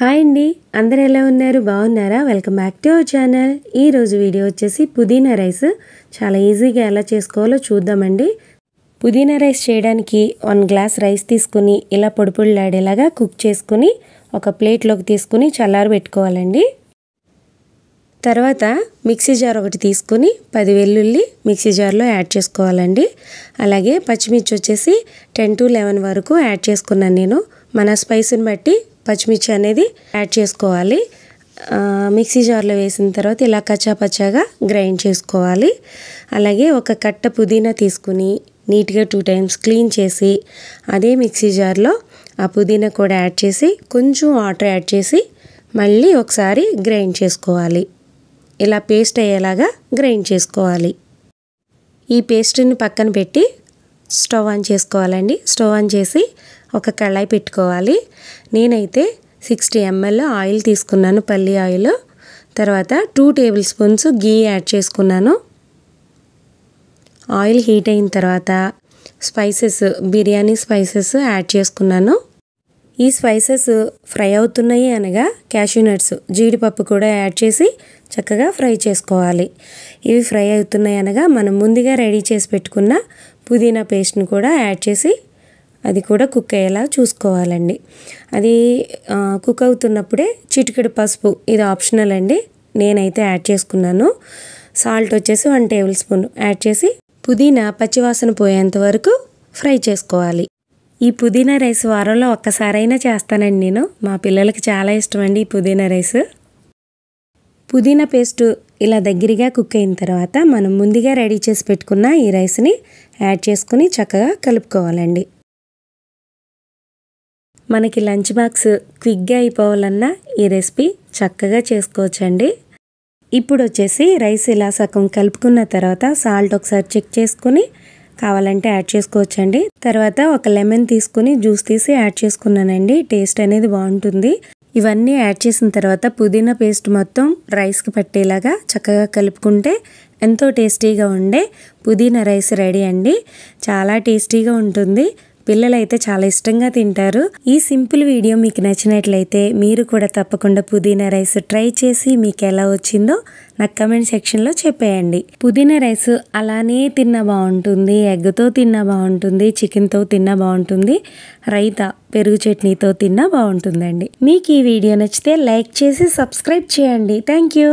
hi అండి అందరు ఎలా ఉన్నారు బాగున్నారా welcome back to our channel ఈరోజు వీడియో వచ్చేసి పుదీనా రైస్ చాలా ఈజీగా ఎలా చేసుకోవాలో చూద్దామండి పుదీనా రైస్ చేయడానికి వన్ గ్లాస్ రైస్ తీసుకుని ఇలా పొడిపొడిలాడేలాగా కుక్ చేసుకుని ఒక ప్లేట్లోకి తీసుకుని పెట్టుకోవాలండి తర్వాత మిక్సీ జార్ ఒకటి తీసుకుని పది వెల్లుల్లి మిక్సీ జార్లో యాడ్ చేసుకోవాలండి అలాగే పచ్చిమిర్చి వచ్చేసి టెన్ టు లెవెన్ వరకు యాడ్ చేసుకున్నాను నేను మన స్పైస్ని బట్టి పచ్చిమిర్చి అనేది యాడ్ చేసుకోవాలి మిక్సీ జార్లో వేసిన తర్వాత ఇలా కచ్చాపచ్చాగా గ్రైండ్ చేసుకోవాలి అలాగే ఒక కట్ట పుదీనా తీసుకుని నీట్గా టూ టైమ్స్ క్లీన్ చేసి అదే మిక్సీ జార్లో ఆ పుదీనా కూడా యాడ్ చేసి కొంచెం వాటర్ యాడ్ చేసి మళ్ళీ ఒకసారి గ్రైండ్ చేసుకోవాలి ఇలా పేస్ట్ అయ్యేలాగా గ్రైండ్ చేసుకోవాలి ఈ పేస్ట్ని పక్కన పెట్టి స్టవ్ ఆన్ చేసుకోవాలండి స్టవ్ ఆన్ చేసి ఒక కళాయి పెట్టుకోవాలి నేనైతే సిక్స్టీ ఎంఎల్ ఆయిల్ తీసుకున్నాను పల్లి ఆయిల్ తర్వాత టూ టేబుల్ స్పూన్స్ గీ యాడ్ చేసుకున్నాను ఆయిల్ హీట్ అయిన తర్వాత స్పైసెస్ బిర్యానీ స్పైసెస్ యాడ్ చేసుకున్నాను ఈ స్పైసెస్ ఫ్రై అవుతున్నాయి అనగా క్యాష్యూనట్స్ నట్స్ జీడిపప్పు కూడా యాడ్ చేసి చక్కగా ఫ్రై చేసుకోవాలి ఇవి ఫ్రై అవుతున్నాయి అనగా మనం ముందుగా రెడీ చేసి పెట్టుకున్న పుదీనా పేస్ట్ని కూడా యాడ్ చేసి అది కూడా కుక్ అయ్యేలా చూసుకోవాలండి అది కుక్ అవుతున్నప్పుడే చిటికెడు పసుపు ఇది ఆప్షనల్ అండి నేనైతే యాడ్ చేసుకున్నాను సాల్ట్ వచ్చేసి వన్ టేబుల్ స్పూన్ యాడ్ చేసి పుదీనా పచ్చివాసన పోయేంత వరకు ఫ్రై చేసుకోవాలి ఈ పుదీనా రైస్ వారంలో ఒక్కసారైనా చేస్తానండి నేను మా పిల్లలకి చాలా ఇష్టం అండి ఈ పుదీనా రైస్ పుదీనా పేస్టు ఇలా దగ్గరగా కుక్ అయిన తర్వాత మనం ముందుగా రెడీ చేసి పెట్టుకున్న ఈ రైస్ని యాడ్ చేసుకుని చక్కగా కలుపుకోవాలండి మనకి లంచ్ బాక్స్ క్విక్గా అయిపోవాలన్నా ఈ రెసిపీ చక్కగా చేసుకోవచ్చండి ఇప్పుడు వచ్చేసి రైస్ ఇలా సగం కలుపుకున్న తర్వాత సాల్ట్ ఒకసారి చెక్ చేసుకుని కావాలంటే యాడ్ చేసుకోవచ్చండి తర్వాత ఒక లెమన్ తీసుకుని జ్యూస్ తీసి యాడ్ చేసుకున్నానండి టేస్ట్ అనేది బాగుంటుంది ఇవన్నీ యాడ్ చేసిన తర్వాత పుదీనా పేస్ట్ మొత్తం రైస్కి పట్టేలాగా చక్కగా కలుపుకుంటే ఎంతో టేస్టీగా ఉండే పుదీనా రైస్ రెడీ అండి చాలా టేస్టీగా ఉంటుంది పిల్లలు అయితే చాలా ఇష్టంగా తింటారు ఈ సింపుల్ వీడియో మీకు నచ్చినట్లయితే మీరు కూడా తప్పకుండా పుదీనా రైస్ ట్రై చేసి మీకు ఎలా వచ్చిందో నాకు కమెంట్ సెక్షన్లో చెప్పేయండి పుదీనా రైస్ అలానే తిన్నా బాగుంటుంది ఎగ్తో తిన్నా బాగుంటుంది చికెన్తో తిన్నా బాగుంటుంది రైతా పెరుగు చట్నీతో తిన్నా బాగుంటుందండి మీకు ఈ వీడియో నచ్చితే లైక్ చేసి సబ్స్క్రైబ్ చేయండి థ్యాంక్